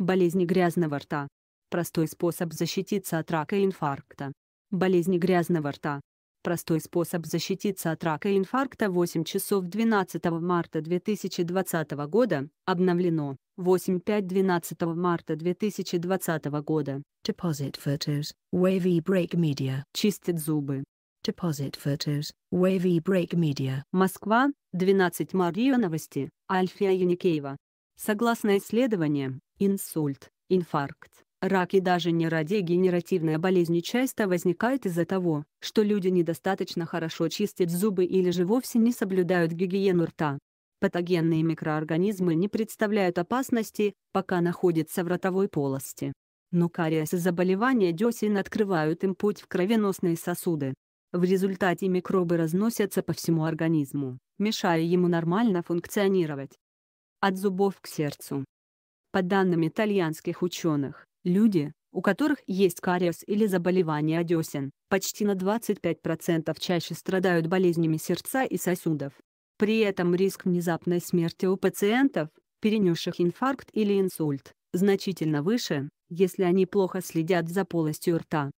Болезни грязного рта. Простой способ защититься от рака и инфаркта. Болезни грязного рта. Простой способ защититься от рака и инфаркта 8 часов 12 марта 2020 года, обновлено 8.5 12 марта 2020 года. Deposit photos, Wavy Break Media. Чистит зубы. Deposit photos, Wavy Break Media. Москва, 12 Мария Новости, Альфия Яникеева. Согласно исследованиям, инсульт, инфаркт, рак и даже нейродегенеративная болезнь часто возникает из-за того, что люди недостаточно хорошо чистят зубы или же вовсе не соблюдают гигиену рта. Патогенные микроорганизмы не представляют опасности, пока находятся в ротовой полости. Но кариес и заболевания десен открывают им путь в кровеносные сосуды. В результате микробы разносятся по всему организму, мешая ему нормально функционировать. От зубов к сердцу. По данным итальянских ученых, люди, у которых есть кариес или заболевание одесен, почти на 25% чаще страдают болезнями сердца и сосудов. При этом риск внезапной смерти у пациентов, перенесших инфаркт или инсульт, значительно выше, если они плохо следят за полостью рта.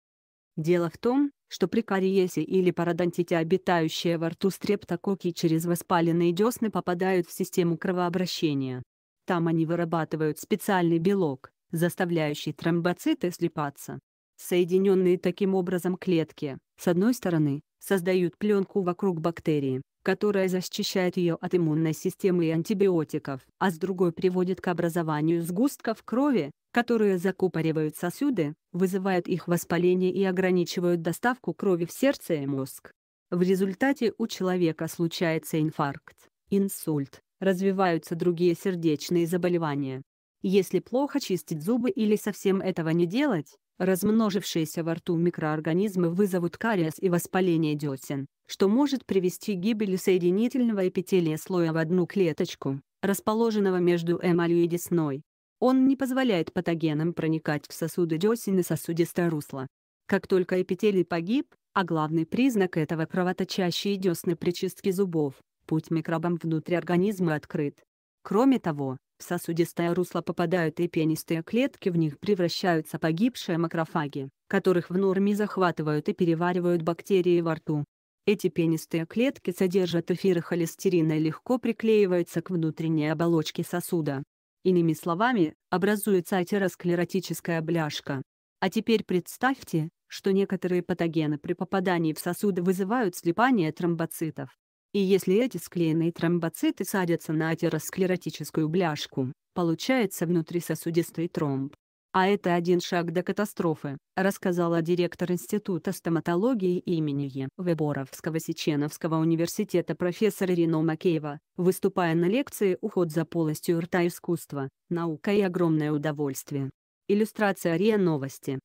Дело в том, что при кариесе или пародонтите обитающие во рту стрептококи через воспаленные десны попадают в систему кровообращения. Там они вырабатывают специальный белок, заставляющий тромбоциты слипаться. Соединенные таким образом клетки, с одной стороны, создают пленку вокруг бактерии, которая защищает ее от иммунной системы и антибиотиков, а с другой приводит к образованию сгустков крови, которые закупоривают сосуды, вызывают их воспаление и ограничивают доставку крови в сердце и мозг. В результате у человека случается инфаркт, инсульт, развиваются другие сердечные заболевания. Если плохо чистить зубы или совсем этого не делать, размножившиеся во рту микроорганизмы вызовут кариес и воспаление десен, что может привести к гибели соединительного эпителия слоя в одну клеточку, расположенного между эмалью и десной. Он не позволяет патогенам проникать в сосуды десен и сосудистое русло. Как только эпителий погиб, а главный признак этого кровоточащие десны при чистке зубов, путь микробам внутри организма открыт. Кроме того, в сосудистое русло попадают и пенистые клетки в них превращаются погибшие макрофаги, которых в норме захватывают и переваривают бактерии во рту. Эти пенистые клетки содержат эфир и холестерин и легко приклеиваются к внутренней оболочке сосуда. Иными словами, образуется атеросклеротическая бляшка. А теперь представьте, что некоторые патогены при попадании в сосуды вызывают слипание тромбоцитов. И если эти склеенные тромбоциты садятся на атеросклеротическую бляшку, получается внутрисосудистый тромб. А это один шаг до катастрофы, рассказала директор Института стоматологии имени Е. Веборовского Сеченовского университета профессор Рино Макеева, выступая на лекции «Уход за полостью рта искусства, наука и огромное удовольствие». Иллюстрация РИА Новости.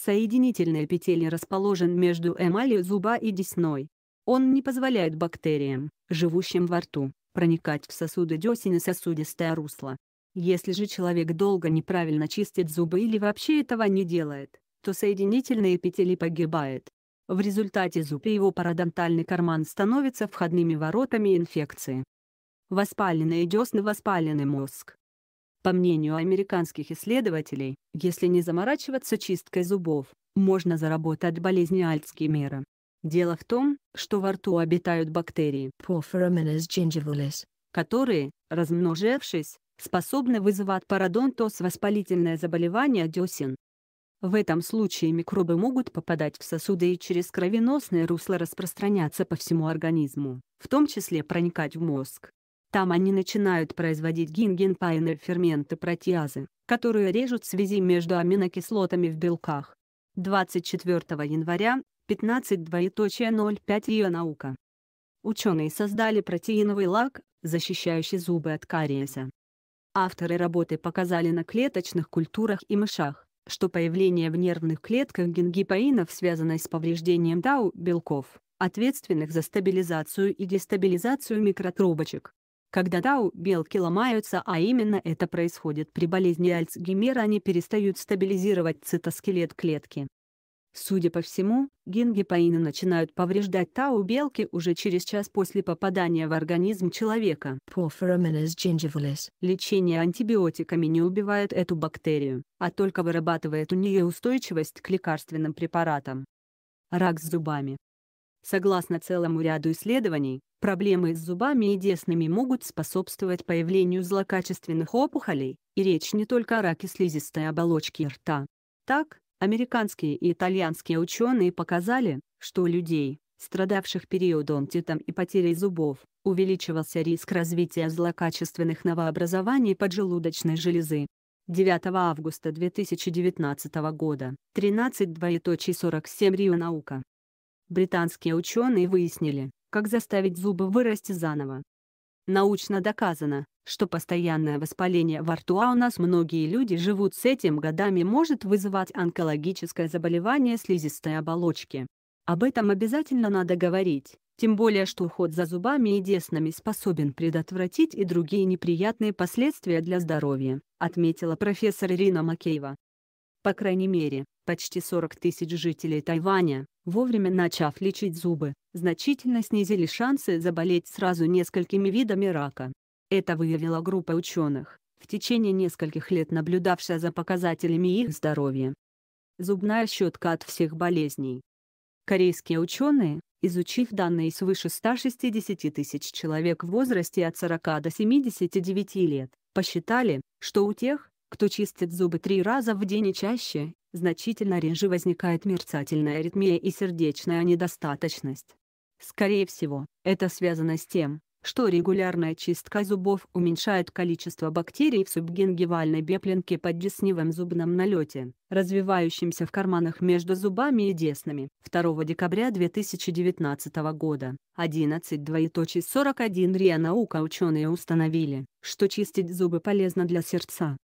Соединительная эпителий расположен между эмалью зуба и десной, он не позволяет бактериям, живущим во рту, проникать в сосуды десен и сосудистое русло. Если же человек долго неправильно чистит зубы или вообще этого не делает, то соединительные эпители погибают. В результате зуб и его пародонтальный карман становятся входными воротами инфекции. Воспаленные десны воспаленный мозг. По мнению американских исследователей, если не заморачиваться чисткой зубов, можно заработать болезни Альцгеймера, Дело в том, что во рту обитают бактерии Porphyromonas gingivalis, которые, размножившись, способны вызывать пародонтоз воспалительное заболевание десен. В этом случае микробы могут попадать в сосуды и через кровеносное русло распространяться по всему организму, в том числе проникать в мозг. Там они начинают производить гингенпайные ферменты протеазы, которые режут связи между аминокислотами в белках. 24 января 15.2.05 РИО наука. Ученые создали протеиновый лак, защищающий зубы от кариеса. Авторы работы показали на клеточных культурах и мышах, что появление в нервных клетках гингипоинов связано с повреждением тау-белков, ответственных за стабилизацию и дестабилизацию микротрубочек. Когда тау-белки ломаются, а именно это происходит при болезни Альцгеймера, они перестают стабилизировать цитоскелет клетки. Судя по всему, гингипоины начинают повреждать тау белки уже через час после попадания в организм человека. Лечение антибиотиками не убивает эту бактерию, а только вырабатывает у нее устойчивость к лекарственным препаратам. Рак с зубами. Согласно целому ряду исследований, проблемы с зубами и деснами могут способствовать появлению злокачественных опухолей, и речь не только о раке слизистой оболочки рта. Так, Американские и итальянские ученые показали, что у людей, страдавших периодонтитом и потерей зубов, увеличивался риск развития злокачественных новообразований поджелудочной железы. 9 августа 2019 года, 13.47 Рио Наука. Британские ученые выяснили, как заставить зубы вырасти заново. Научно доказано, что постоянное воспаление во рту, а у нас многие люди живут с этим годами, может вызывать онкологическое заболевание слизистой оболочки. Об этом обязательно надо говорить, тем более что уход за зубами и деснами способен предотвратить и другие неприятные последствия для здоровья, отметила профессор Ирина Макеева. По крайней мере, почти 40 тысяч жителей Тайваня, вовремя начав лечить зубы, значительно снизили шансы заболеть сразу несколькими видами рака. Это выявила группа ученых, в течение нескольких лет наблюдавшая за показателями их здоровья. Зубная щетка от всех болезней. Корейские ученые, изучив данные свыше 160 тысяч человек в возрасте от 40 до 79 лет, посчитали, что у тех, кто чистит зубы три раза в день и чаще, значительно реже возникает мерцательная аритмия и сердечная недостаточность. Скорее всего, это связано с тем, что регулярная чистка зубов уменьшает количество бактерий в субгингивальной бепленке под десневым зубном налете, развивающимся в карманах между зубами и деснами. 2 декабря 2019 года 11.41 РИА наука ученые установили, что чистить зубы полезно для сердца,